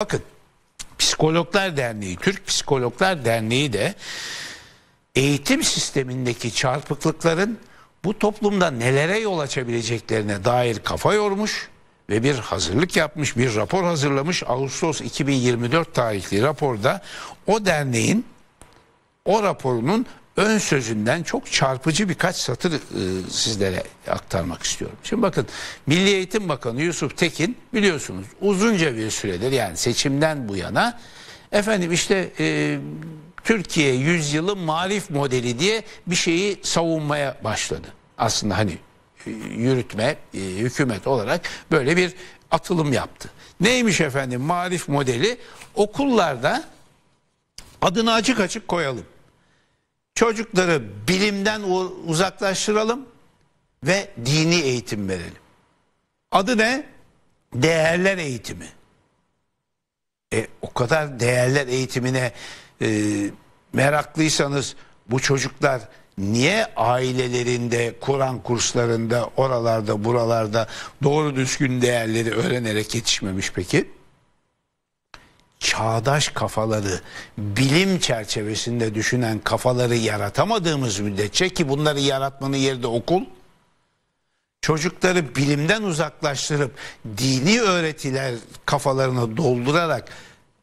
Bakın Psikologlar Derneği, Türk Psikologlar Derneği de eğitim sistemindeki çarpıklıkların bu toplumda nelere yol açabileceklerine dair kafa yormuş ve bir hazırlık yapmış, bir rapor hazırlamış. Ağustos 2024 tarihli raporda o derneğin o raporunun ön sözünden çok çarpıcı birkaç satır e, sizlere aktarmak istiyorum. Şimdi bakın Milli Eğitim Bakanı Yusuf Tekin biliyorsunuz uzunca bir süredir yani seçimden bu yana efendim işte e, Türkiye yüzyılı marif modeli diye bir şeyi savunmaya başladı. Aslında hani e, yürütme, e, hükümet olarak böyle bir atılım yaptı. Neymiş efendim marif modeli? Okullarda adını açık açık koyalım. Çocukları bilimden uzaklaştıralım ve dini eğitim verelim. Adı ne? Değerler eğitimi. E, o kadar değerler eğitimine e, meraklıysanız bu çocuklar niye ailelerinde, Kur'an kurslarında, oralarda, buralarda doğru düzgün değerleri öğrenerek yetişmemiş peki? çağdaş kafaları bilim çerçevesinde düşünen kafaları yaratamadığımız müddetçe ki bunları yaratmanın yeri de okul çocukları bilimden uzaklaştırıp dini öğretiler kafalarına doldurarak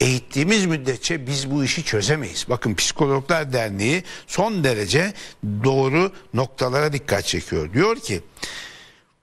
eğittiğimiz müddetçe biz bu işi çözemeyiz. Bakın Psikologlar Derneği son derece doğru noktalara dikkat çekiyor. Diyor ki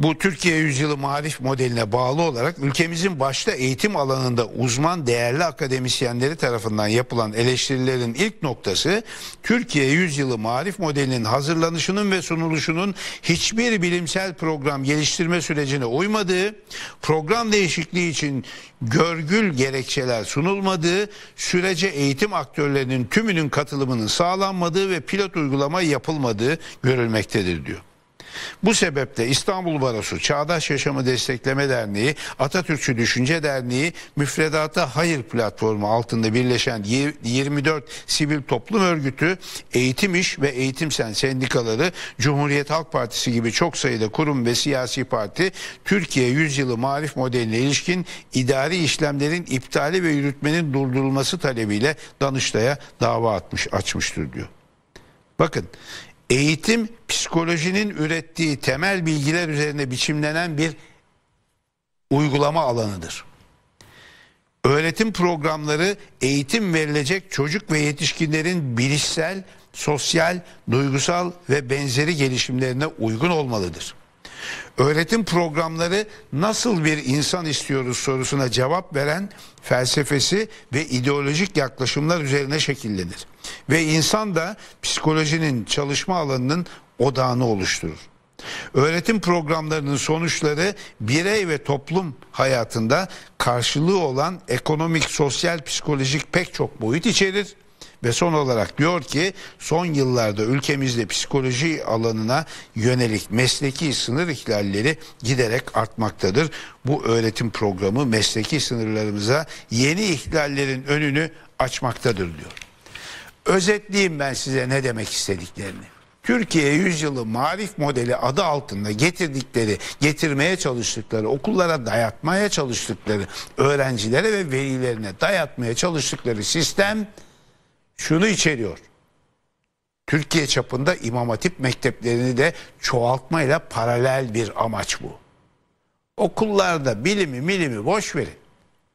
bu Türkiye Yüzyılı Marif modeline bağlı olarak ülkemizin başta eğitim alanında uzman değerli akademisyenleri tarafından yapılan eleştirilerin ilk noktası Türkiye Yüzyılı Marif modelinin hazırlanışının ve sunuluşunun hiçbir bilimsel program geliştirme sürecine uymadığı, program değişikliği için görgül gerekçeler sunulmadığı, sürece eğitim aktörlerinin tümünün katılımının sağlanmadığı ve pilot uygulama yapılmadığı görülmektedir diyor. Bu sebeple İstanbul Barosu, Çağdaş Yaşamı Destekleme Derneği, Atatürkçü Düşünce Derneği, Müfredata Hayır Platformu altında birleşen 24 sivil toplum örgütü, Eğitim İş ve Eğitim Sen sendikaları, Cumhuriyet Halk Partisi gibi çok sayıda kurum ve siyasi parti, Türkiye Yüzyılı Marif Modeline ilişkin idari işlemlerin iptali ve yürütmenin durdurulması talebiyle Danıştay'a dava atmış, açmıştır diyor. Bakın Eğitim psikolojinin ürettiği temel bilgiler üzerine biçimlenen bir uygulama alanıdır. Öğretim programları eğitim verilecek çocuk ve yetişkinlerin bilişsel, sosyal, duygusal ve benzeri gelişimlerine uygun olmalıdır. Öğretim programları nasıl bir insan istiyoruz sorusuna cevap veren felsefesi ve ideolojik yaklaşımlar üzerine şekillenir. Ve insan da psikolojinin çalışma alanının odağını oluşturur. Öğretim programlarının sonuçları birey ve toplum hayatında karşılığı olan ekonomik, sosyal, psikolojik pek çok boyut içerir ve son olarak diyor ki son yıllarda ülkemizde psikoloji alanına yönelik mesleki sınır ihlalleri giderek artmaktadır. Bu öğretim programı mesleki sınırlarımıza yeni ihlallerin önünü açmaktadır diyor. Özetleyeyim ben size ne demek istediklerini. Türkiye yüzyılı marif modeli adı altında getirdikleri, getirmeye çalıştıkları, okullara dayatmaya çalıştıkları, öğrencilere ve velilerine dayatmaya çalıştıkları sistem şunu içeriyor. Türkiye çapında İmam Hatip mekteplerini de çoğaltmayla paralel bir amaç bu. Okullarda bilimi milimi boş verin.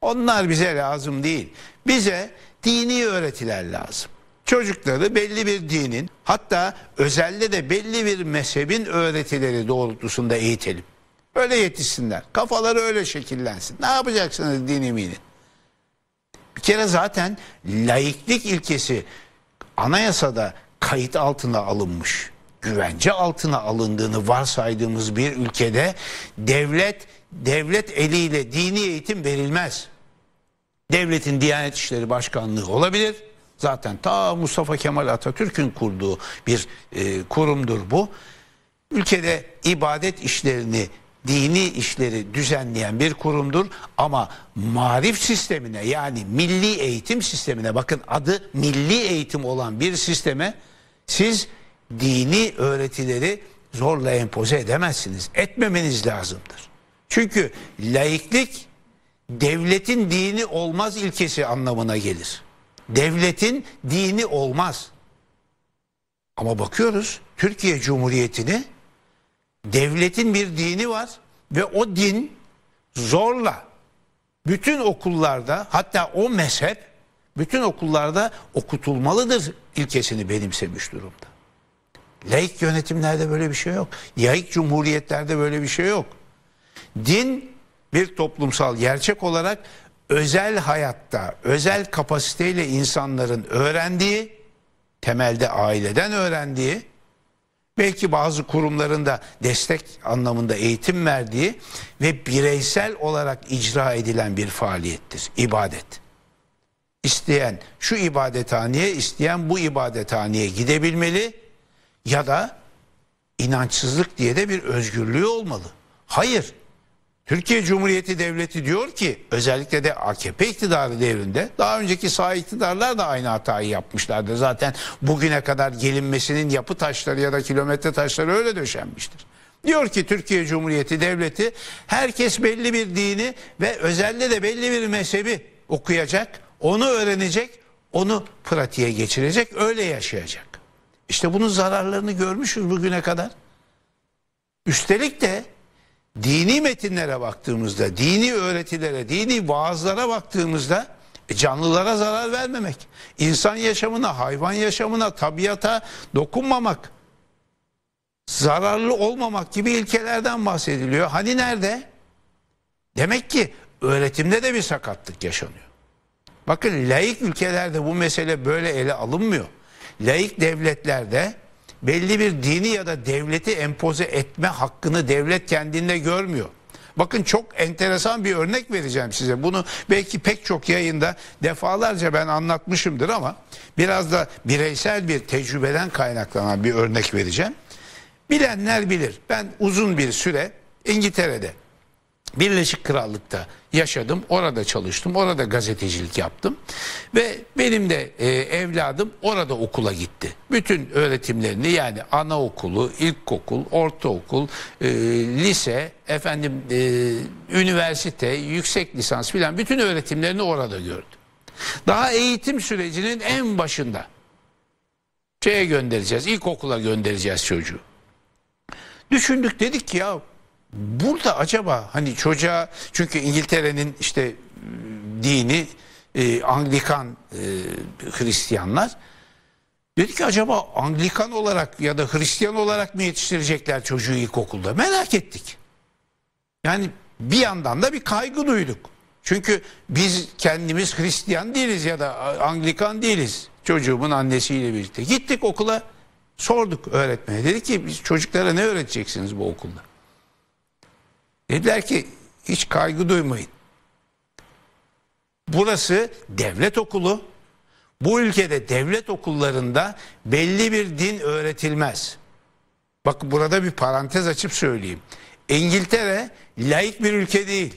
Onlar bize lazım değil. Bize dini öğretiler lazım. Çocukları belli bir dinin hatta özelde de belli bir mezhebin öğretileri doğrultusunda eğitelim. Öyle yetişsinler. Kafaları öyle şekillensin. Ne yapacaksınız dinimini? Bir kere zaten laiklik ilkesi anayasada kayıt altına alınmış. Güvence altına alındığını varsaydığımız bir ülkede devlet devlet eliyle dini eğitim verilmez. Devletin Diyanet İşleri Başkanlığı olabilir. Zaten ta Mustafa Kemal Atatürk'ün kurduğu bir e, kurumdur bu. Ülkede ibadet işlerini dini işleri düzenleyen bir kurumdur ama marif sistemine yani milli eğitim sistemine bakın adı milli eğitim olan bir sisteme siz dini öğretileri zorla empoze edemezsiniz. Etmemeniz lazımdır. Çünkü laiklik devletin dini olmaz ilkesi anlamına gelir. Devletin dini olmaz. Ama bakıyoruz Türkiye Cumhuriyeti'ni devletin bir dini var ve o din zorla bütün okullarda hatta o mezhep bütün okullarda okutulmalıdır ilkesini benimsemiş durumda. Laik yönetimlerde böyle bir şey yok. yayık cumhuriyetlerde böyle bir şey yok. Din bir toplumsal gerçek olarak özel hayatta, özel kapasiteyle insanların öğrendiği, temelde aileden öğrendiği belki bazı kurumlarında destek anlamında eğitim verdiği ve bireysel olarak icra edilen bir faaliyettir ibadet. İsteyen şu ibadethaneye, isteyen bu ibadethaneye gidebilmeli ya da inançsızlık diye de bir özgürlüğü olmalı. Hayır. Türkiye Cumhuriyeti Devleti diyor ki özellikle de AKP iktidarı devrinde daha önceki sağ iktidarlar da aynı hatayı yapmışlardı. Zaten bugüne kadar gelinmesinin yapı taşları ya da kilometre taşları öyle döşenmiştir. Diyor ki Türkiye Cumhuriyeti Devleti herkes belli bir dini ve özellikle de belli bir mezhebi okuyacak, onu öğrenecek, onu pratiğe geçirecek, öyle yaşayacak. İşte bunun zararlarını görmüşüz bugüne kadar. Üstelik de dini metinlere baktığımızda, dini öğretilere, dini vaazlara baktığımızda e, canlılara zarar vermemek, insan yaşamına, hayvan yaşamına, tabiata dokunmamak, zararlı olmamak gibi ilkelerden bahsediliyor. Hani nerede? Demek ki öğretimde de bir sakatlık yaşanıyor. Bakın laik ülkelerde bu mesele böyle ele alınmıyor. Laik devletlerde belli bir dini ya da devleti empoze etme hakkını devlet kendinde görmüyor. Bakın çok enteresan bir örnek vereceğim size. Bunu belki pek çok yayında defalarca ben anlatmışımdır ama biraz da bireysel bir tecrübeden kaynaklanan bir örnek vereceğim. Bilenler bilir. Ben uzun bir süre İngiltere'de Birleşik Krallık'ta yaşadım. Orada çalıştım. Orada gazetecilik yaptım. Ve benim de e, evladım orada okula gitti. Bütün öğretimlerini yani anaokulu, ilkokul, ortaokul, e, lise, efendim e, üniversite, yüksek lisans filan bütün öğretimlerini orada gördüm. Daha eğitim sürecinin en başında şeye göndereceğiz, ilkokula göndereceğiz çocuğu. Düşündük dedik ki ya burada acaba hani çocuğa çünkü İngiltere'nin işte e, dini e, Anglikan e, Hristiyanlar dedi ki acaba Anglikan olarak ya da Hristiyan olarak mı yetiştirecekler çocuğu ilkokulda merak ettik. Yani bir yandan da bir kaygı duyduk. Çünkü biz kendimiz Hristiyan değiliz ya da Anglikan değiliz. Çocuğumun annesiyle birlikte gittik okula sorduk öğretmene. Dedi ki biz çocuklara ne öğreteceksiniz bu okulda? Dediler ki hiç kaygı duymayın. Burası devlet okulu. Bu ülkede devlet okullarında belli bir din öğretilmez. Bak burada bir parantez açıp söyleyeyim. İngiltere laik bir ülke değil.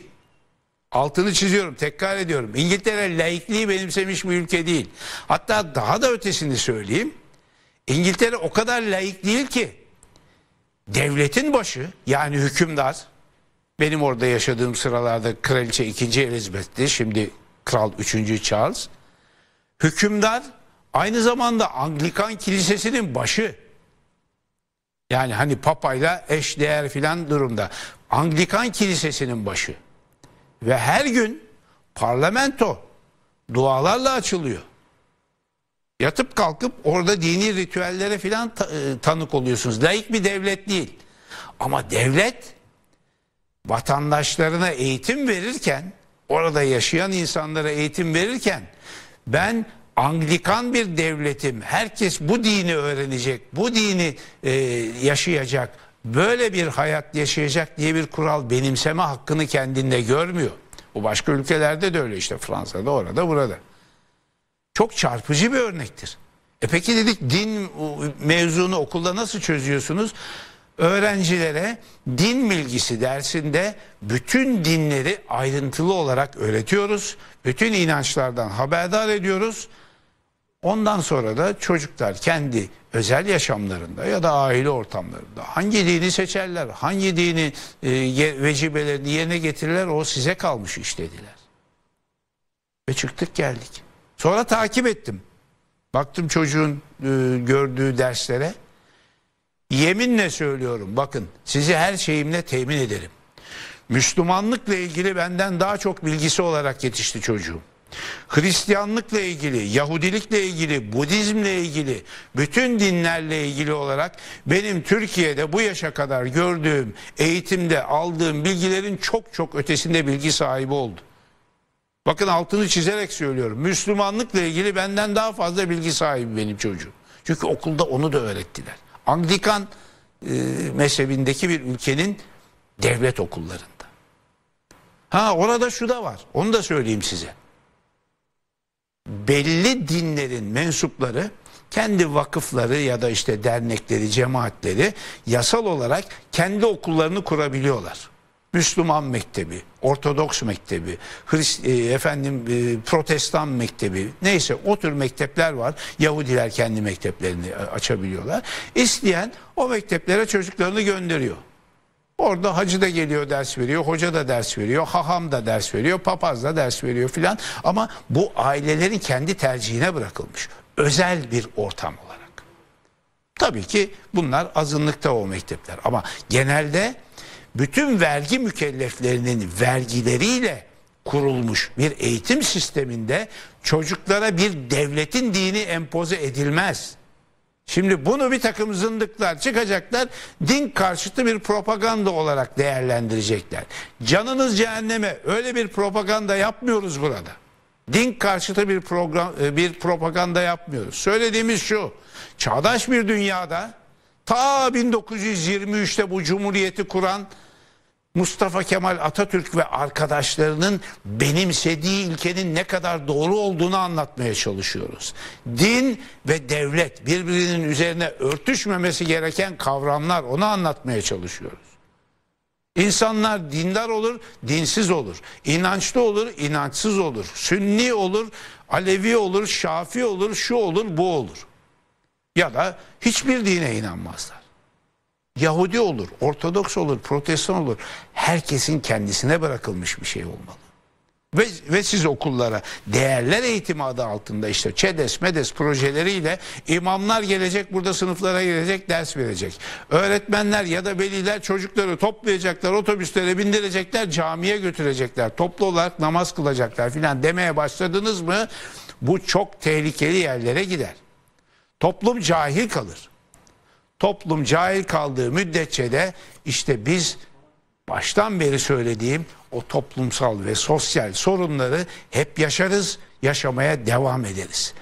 Altını çiziyorum, tekrar ediyorum. İngiltere laikliği benimsemiş bir ülke değil. Hatta daha da ötesini söyleyeyim. İngiltere o kadar laik değil ki devletin başı yani hükümdar benim orada yaşadığım sıralarda Kraliçe 2. Elizabeth'ti. Şimdi Kral 3. Charles. Hükümdar aynı zamanda Anglikan Kilisesi'nin başı. Yani hani papayla eş değer filan durumda. Anglikan Kilisesi'nin başı. Ve her gün parlamento dualarla açılıyor. Yatıp kalkıp orada dini ritüellere filan e, tanık oluyorsunuz. Laik bir devlet değil. Ama devlet vatandaşlarına eğitim verirken, orada yaşayan insanlara eğitim verirken ben Anglikan bir devletim. Herkes bu dini öğrenecek, bu dini e, yaşayacak, böyle bir hayat yaşayacak diye bir kural benimseme hakkını kendinde görmüyor. Bu başka ülkelerde de öyle işte Fransa'da, orada, burada. Çok çarpıcı bir örnektir. E peki dedik din mevzunu okulda nasıl çözüyorsunuz? öğrencilere din bilgisi dersinde bütün dinleri ayrıntılı olarak öğretiyoruz. Bütün inançlardan haberdar ediyoruz. Ondan sonra da çocuklar kendi özel yaşamlarında ya da aile ortamlarında hangi dini seçerler, hangi dini e, vecibelerini yerine getirirler o size kalmış iş dediler. Ve çıktık geldik. Sonra takip ettim. Baktım çocuğun e, gördüğü derslere. Yeminle söylüyorum bakın sizi her şeyimle temin ederim. Müslümanlıkla ilgili benden daha çok bilgisi olarak yetişti çocuğum. Hristiyanlıkla ilgili, Yahudilikle ilgili, Budizmle ilgili, bütün dinlerle ilgili olarak benim Türkiye'de bu yaşa kadar gördüğüm, eğitimde aldığım bilgilerin çok çok ötesinde bilgi sahibi oldu. Bakın altını çizerek söylüyorum. Müslümanlıkla ilgili benden daha fazla bilgi sahibi benim çocuğum. Çünkü okulda onu da öğrettiler. Anglikan e, mezhebindeki bir ülkenin devlet okullarında. Ha orada şu da var. Onu da söyleyeyim size. Belli dinlerin mensupları kendi vakıfları ya da işte dernekleri, cemaatleri yasal olarak kendi okullarını kurabiliyorlar. Müslüman mektebi, Ortodoks mektebi, Hrist, e, efendim e, Protestan mektebi neyse o tür mektepler var. Yahudiler kendi mekteplerini e, açabiliyorlar. İsteyen o mekteplere çocuklarını gönderiyor. Orada hacı da geliyor ders veriyor, hoca da ders veriyor, haham da ders veriyor, papaz da ders veriyor filan. Ama bu ailelerin kendi tercihine bırakılmış. Özel bir ortam olarak. Tabii ki bunlar azınlıkta o mektepler ama genelde bütün vergi mükelleflerinin vergileriyle kurulmuş bir eğitim sisteminde çocuklara bir devletin dini empoze edilmez. Şimdi bunu bir takım zındıklar çıkacaklar, din karşıtı bir propaganda olarak değerlendirecekler. Canınız cehenneme öyle bir propaganda yapmıyoruz burada. Din karşıtı bir program e, bir propaganda yapmıyoruz. Söylediğimiz şu. Çağdaş bir dünyada Ta 1923'te bu cumhuriyeti kuran Mustafa Kemal Atatürk ve arkadaşlarının benimsediği ilkenin ne kadar doğru olduğunu anlatmaya çalışıyoruz. Din ve devlet birbirinin üzerine örtüşmemesi gereken kavramlar onu anlatmaya çalışıyoruz. İnsanlar dindar olur, dinsiz olur. İnançlı olur, inançsız olur. Sünni olur, Alevi olur, Şafi olur, şu olur, bu olur ya da hiçbir dine inanmazlar. Yahudi olur, Ortodoks olur, Protestan olur. Herkesin kendisine bırakılmış bir şey olmalı. Ve, ve siz okullara değerler eğitimi adı altında işte ÇEDES, MEDES projeleriyle imamlar gelecek burada sınıflara gelecek ders verecek. Öğretmenler ya da veliler çocukları toplayacaklar otobüslere bindirecekler camiye götürecekler. Toplu olarak namaz kılacaklar filan demeye başladınız mı bu çok tehlikeli yerlere gider. Toplum cahil kalır. Toplum cahil kaldığı müddetçe de işte biz baştan beri söylediğim o toplumsal ve sosyal sorunları hep yaşarız, yaşamaya devam ederiz.